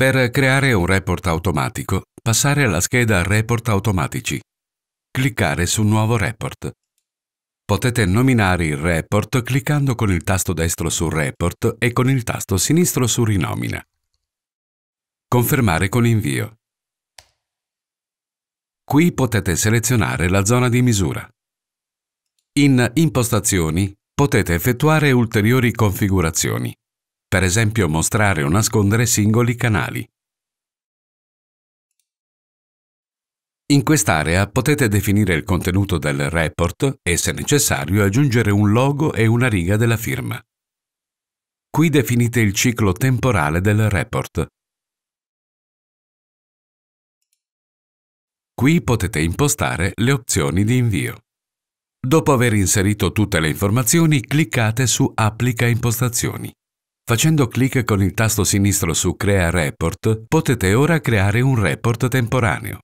Per creare un report automatico, passare alla scheda Report automatici. Cliccare su Nuovo report. Potete nominare il report cliccando con il tasto destro su Report e con il tasto sinistro su Rinomina. Confermare con invio. Qui potete selezionare la zona di misura. In Impostazioni potete effettuare ulteriori configurazioni per esempio mostrare o nascondere singoli canali. In quest'area potete definire il contenuto del report e, se necessario, aggiungere un logo e una riga della firma. Qui definite il ciclo temporale del report. Qui potete impostare le opzioni di invio. Dopo aver inserito tutte le informazioni, cliccate su Applica impostazioni. Facendo clic con il tasto sinistro su Crea report potete ora creare un report temporaneo.